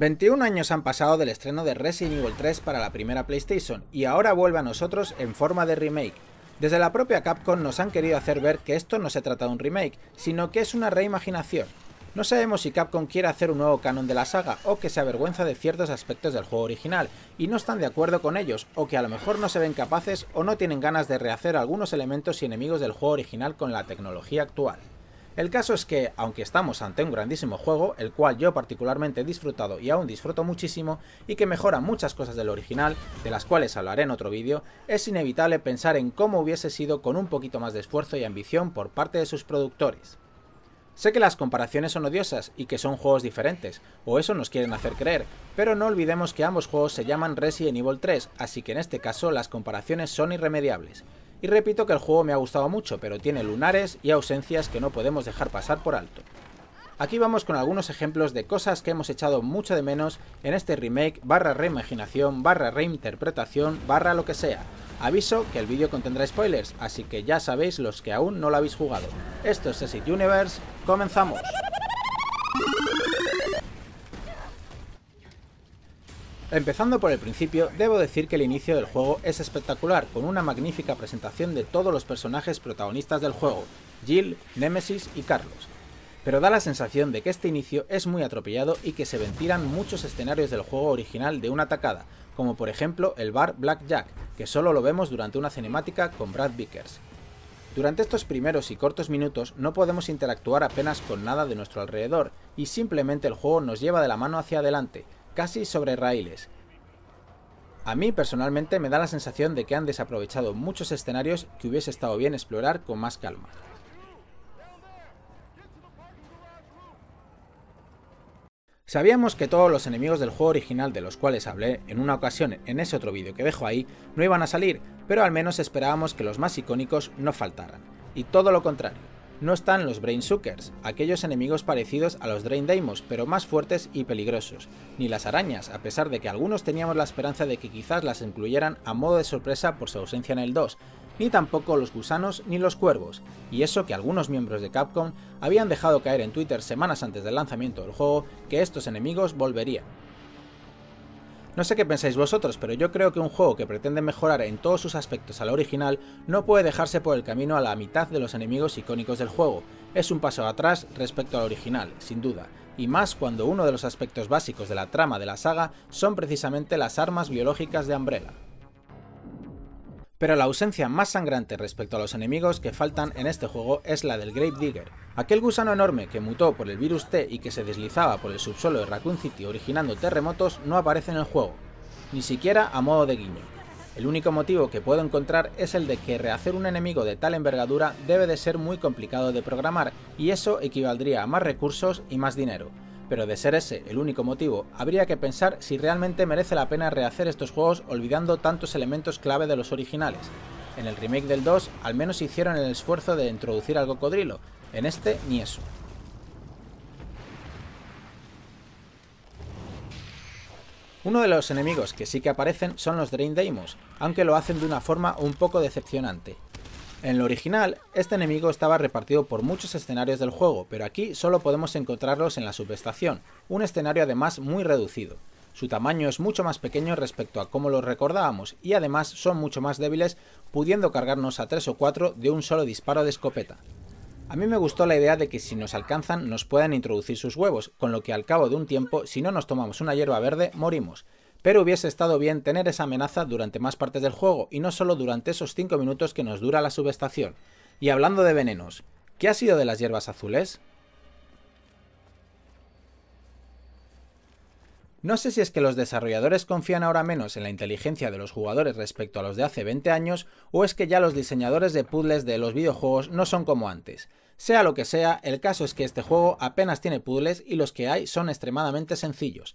21 años han pasado del estreno de Resident Evil 3 para la primera PlayStation y ahora vuelve a nosotros en forma de remake. Desde la propia Capcom nos han querido hacer ver que esto no se trata de un remake, sino que es una reimaginación. No sabemos si Capcom quiere hacer un nuevo canon de la saga o que se avergüenza de ciertos aspectos del juego original y no están de acuerdo con ellos o que a lo mejor no se ven capaces o no tienen ganas de rehacer algunos elementos y enemigos del juego original con la tecnología actual. El caso es que, aunque estamos ante un grandísimo juego, el cual yo particularmente he disfrutado y aún disfruto muchísimo, y que mejora muchas cosas del original, de las cuales hablaré en otro vídeo, es inevitable pensar en cómo hubiese sido con un poquito más de esfuerzo y ambición por parte de sus productores. Sé que las comparaciones son odiosas y que son juegos diferentes, o eso nos quieren hacer creer, pero no olvidemos que ambos juegos se llaman Resident Evil 3, así que en este caso las comparaciones son irremediables. Y repito que el juego me ha gustado mucho, pero tiene lunares y ausencias que no podemos dejar pasar por alto. Aquí vamos con algunos ejemplos de cosas que hemos echado mucho de menos en este remake barra reimaginación barra reinterpretación barra lo que sea. Aviso que el vídeo contendrá spoilers, así que ya sabéis los que aún no lo habéis jugado. Esto es Exit Universe, comenzamos. Empezando por el principio, debo decir que el inicio del juego es espectacular, con una magnífica presentación de todos los personajes protagonistas del juego, Jill, Nemesis y Carlos. Pero da la sensación de que este inicio es muy atropellado y que se ventilan muchos escenarios del juego original de una atacada, como por ejemplo el bar Black Jack, que solo lo vemos durante una cinemática con Brad Vickers. Durante estos primeros y cortos minutos no podemos interactuar apenas con nada de nuestro alrededor, y simplemente el juego nos lleva de la mano hacia adelante, casi sobre raíles. A mí personalmente me da la sensación de que han desaprovechado muchos escenarios que hubiese estado bien explorar con más calma. Sabíamos que todos los enemigos del juego original de los cuales hablé en una ocasión en ese otro vídeo que dejo ahí no iban a salir, pero al menos esperábamos que los más icónicos no faltaran. Y todo lo contrario, no están los Brainsuckers, aquellos enemigos parecidos a los Drain Daimos, pero más fuertes y peligrosos, ni las arañas, a pesar de que algunos teníamos la esperanza de que quizás las incluyeran a modo de sorpresa por su ausencia en el 2, ni tampoco los gusanos ni los cuervos, y eso que algunos miembros de Capcom habían dejado caer en Twitter semanas antes del lanzamiento del juego que estos enemigos volverían. No sé qué pensáis vosotros, pero yo creo que un juego que pretende mejorar en todos sus aspectos a la original no puede dejarse por el camino a la mitad de los enemigos icónicos del juego. Es un paso atrás respecto al original, sin duda, y más cuando uno de los aspectos básicos de la trama de la saga son precisamente las armas biológicas de Umbrella. Pero la ausencia más sangrante respecto a los enemigos que faltan en este juego es la del Grave Digger, aquel gusano enorme que mutó por el virus T y que se deslizaba por el subsuelo de Raccoon City originando terremotos no aparece en el juego, ni siquiera a modo de guiño. El único motivo que puedo encontrar es el de que rehacer un enemigo de tal envergadura debe de ser muy complicado de programar y eso equivaldría a más recursos y más dinero, pero de ser ese el único motivo, habría que pensar si realmente merece la pena rehacer estos juegos olvidando tantos elementos clave de los originales. En el remake del 2 al menos hicieron el esfuerzo de introducir al cocodrilo, en este ni eso. Uno de los enemigos que sí que aparecen son los Drain Deimos, aunque lo hacen de una forma un poco decepcionante. En lo original, este enemigo estaba repartido por muchos escenarios del juego, pero aquí solo podemos encontrarlos en la subestación, un escenario además muy reducido. Su tamaño es mucho más pequeño respecto a como lo recordábamos y además son mucho más débiles pudiendo cargarnos a 3 o 4 de un solo disparo de escopeta. A mí me gustó la idea de que si nos alcanzan nos puedan introducir sus huevos, con lo que al cabo de un tiempo, si no nos tomamos una hierba verde, morimos, pero hubiese estado bien tener esa amenaza durante más partes del juego y no solo durante esos 5 minutos que nos dura la subestación. Y hablando de venenos, ¿qué ha sido de las hierbas azules? No sé si es que los desarrolladores confían ahora menos en la inteligencia de los jugadores respecto a los de hace 20 años, o es que ya los diseñadores de puzzles de los videojuegos no son como antes. Sea lo que sea, el caso es que este juego apenas tiene puzzles y los que hay son extremadamente sencillos.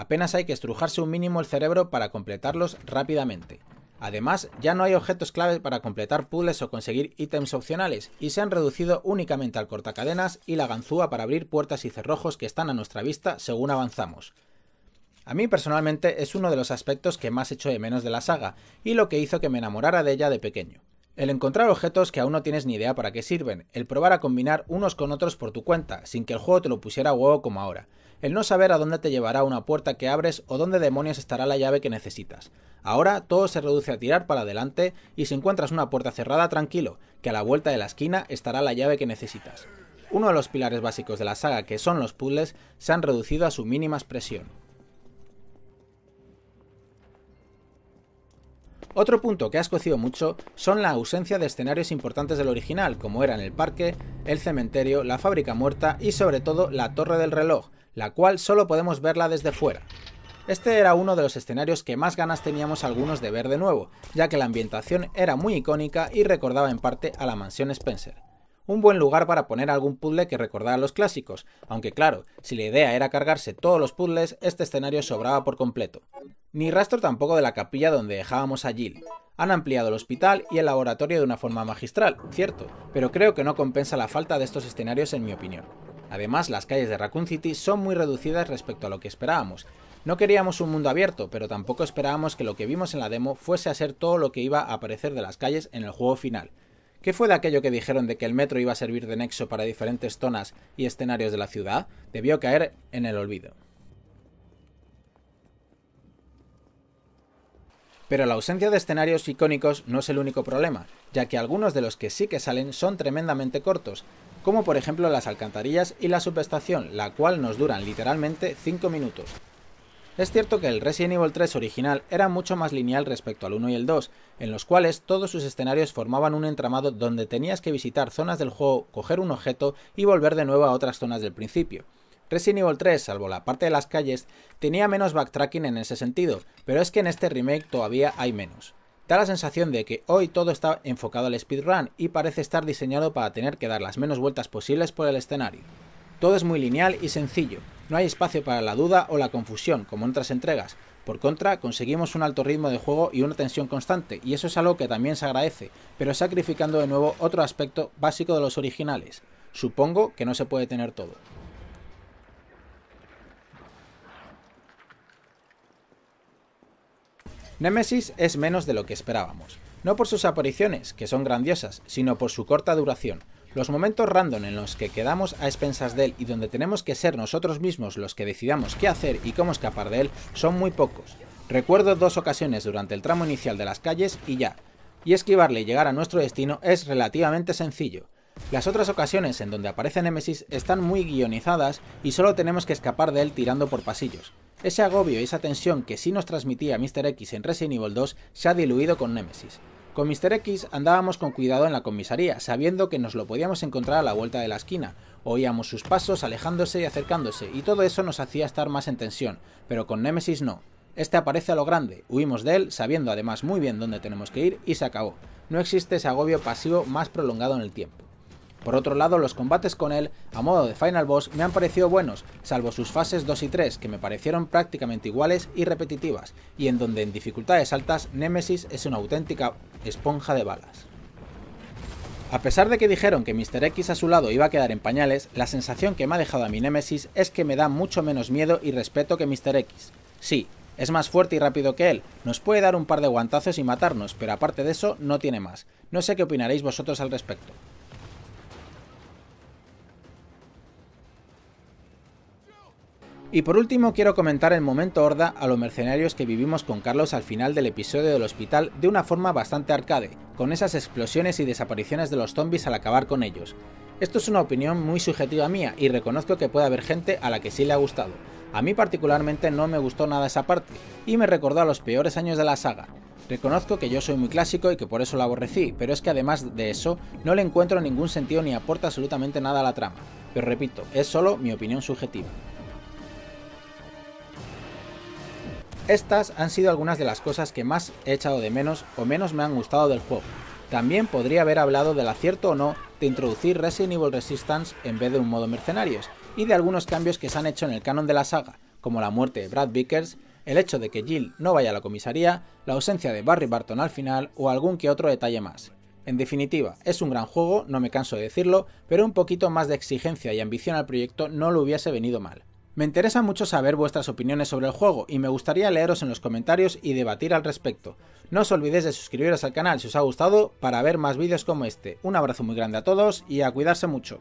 Apenas hay que estrujarse un mínimo el cerebro para completarlos rápidamente. Además, ya no hay objetos clave para completar puzzles o conseguir ítems opcionales, y se han reducido únicamente al cortacadenas y la ganzúa para abrir puertas y cerrojos que están a nuestra vista según avanzamos. A mí personalmente es uno de los aspectos que más echo de menos de la saga, y lo que hizo que me enamorara de ella de pequeño. El encontrar objetos que aún no tienes ni idea para qué sirven, el probar a combinar unos con otros por tu cuenta, sin que el juego te lo pusiera a huevo como ahora, el no saber a dónde te llevará una puerta que abres o dónde demonios estará la llave que necesitas. Ahora todo se reduce a tirar para adelante y si encuentras una puerta cerrada tranquilo, que a la vuelta de la esquina estará la llave que necesitas. Uno de los pilares básicos de la saga, que son los puzzles, se han reducido a su mínima expresión. Otro punto que ha escocido mucho son la ausencia de escenarios importantes del original, como eran el parque, el cementerio, la fábrica muerta y sobre todo la torre del reloj, la cual solo podemos verla desde fuera. Este era uno de los escenarios que más ganas teníamos algunos de ver de nuevo, ya que la ambientación era muy icónica y recordaba en parte a la mansión Spencer un buen lugar para poner algún puzzle que recordara los clásicos, aunque claro, si la idea era cargarse todos los puzzles, este escenario sobraba por completo. Ni rastro tampoco de la capilla donde dejábamos a Jill. Han ampliado el hospital y el laboratorio de una forma magistral, cierto, pero creo que no compensa la falta de estos escenarios en mi opinión. Además, las calles de Raccoon City son muy reducidas respecto a lo que esperábamos. No queríamos un mundo abierto, pero tampoco esperábamos que lo que vimos en la demo fuese a ser todo lo que iba a aparecer de las calles en el juego final, ¿Qué fue de aquello que dijeron de que el metro iba a servir de nexo para diferentes zonas y escenarios de la ciudad? Debió caer en el olvido. Pero la ausencia de escenarios icónicos no es el único problema, ya que algunos de los que sí que salen son tremendamente cortos, como por ejemplo las alcantarillas y la subestación, la cual nos duran literalmente 5 minutos, es cierto que el Resident Evil 3 original era mucho más lineal respecto al 1 y el 2, en los cuales todos sus escenarios formaban un entramado donde tenías que visitar zonas del juego, coger un objeto y volver de nuevo a otras zonas del principio. Resident Evil 3, salvo la parte de las calles, tenía menos backtracking en ese sentido, pero es que en este remake todavía hay menos. Da la sensación de que hoy todo está enfocado al speedrun y parece estar diseñado para tener que dar las menos vueltas posibles por el escenario. Todo es muy lineal y sencillo, no hay espacio para la duda o la confusión, como en otras entregas. Por contra, conseguimos un alto ritmo de juego y una tensión constante, y eso es algo que también se agradece, pero sacrificando de nuevo otro aspecto básico de los originales. Supongo que no se puede tener todo. Nemesis es menos de lo que esperábamos, no por sus apariciones, que son grandiosas, sino por su corta duración. Los momentos random en los que quedamos a expensas de él y donde tenemos que ser nosotros mismos los que decidamos qué hacer y cómo escapar de él son muy pocos. Recuerdo dos ocasiones durante el tramo inicial de las calles y ya. Y esquivarle y llegar a nuestro destino es relativamente sencillo. Las otras ocasiones en donde aparece Nemesis están muy guionizadas y solo tenemos que escapar de él tirando por pasillos. Ese agobio y esa tensión que sí nos transmitía Mr. X en Resident Evil 2 se ha diluido con Nemesis. Con Mr. X andábamos con cuidado en la comisaría, sabiendo que nos lo podíamos encontrar a la vuelta de la esquina. Oíamos sus pasos alejándose y acercándose, y todo eso nos hacía estar más en tensión, pero con Nemesis no. Este aparece a lo grande, huimos de él, sabiendo además muy bien dónde tenemos que ir, y se acabó. No existe ese agobio pasivo más prolongado en el tiempo. Por otro lado, los combates con él, a modo de Final Boss, me han parecido buenos, salvo sus fases 2 y 3, que me parecieron prácticamente iguales y repetitivas, y en donde en dificultades altas Nemesis es una auténtica esponja de balas. A pesar de que dijeron que Mr. X a su lado iba a quedar en pañales, la sensación que me ha dejado a mi Nemesis es que me da mucho menos miedo y respeto que Mr. X. Sí, es más fuerte y rápido que él, nos puede dar un par de guantazos y matarnos, pero aparte de eso no tiene más. No sé qué opinaréis vosotros al respecto. Y por último quiero comentar el momento horda a los mercenarios que vivimos con Carlos al final del episodio del hospital de una forma bastante arcade, con esas explosiones y desapariciones de los zombies al acabar con ellos. Esto es una opinión muy subjetiva mía y reconozco que puede haber gente a la que sí le ha gustado. A mí particularmente no me gustó nada esa parte y me recordó a los peores años de la saga. Reconozco que yo soy muy clásico y que por eso la aborrecí, pero es que además de eso no le encuentro ningún sentido ni aporta absolutamente nada a la trama. Pero repito, es solo mi opinión subjetiva. Estas han sido algunas de las cosas que más he echado de menos o menos me han gustado del juego. También podría haber hablado del acierto o no de introducir Resident Evil Resistance en vez de un modo mercenarios, y de algunos cambios que se han hecho en el canon de la saga, como la muerte de Brad Vickers, el hecho de que Jill no vaya a la comisaría, la ausencia de Barry Barton al final o algún que otro detalle más. En definitiva, es un gran juego, no me canso de decirlo, pero un poquito más de exigencia y ambición al proyecto no lo hubiese venido mal. Me interesa mucho saber vuestras opiniones sobre el juego y me gustaría leeros en los comentarios y debatir al respecto. No os olvidéis de suscribiros al canal si os ha gustado para ver más vídeos como este. Un abrazo muy grande a todos y a cuidarse mucho.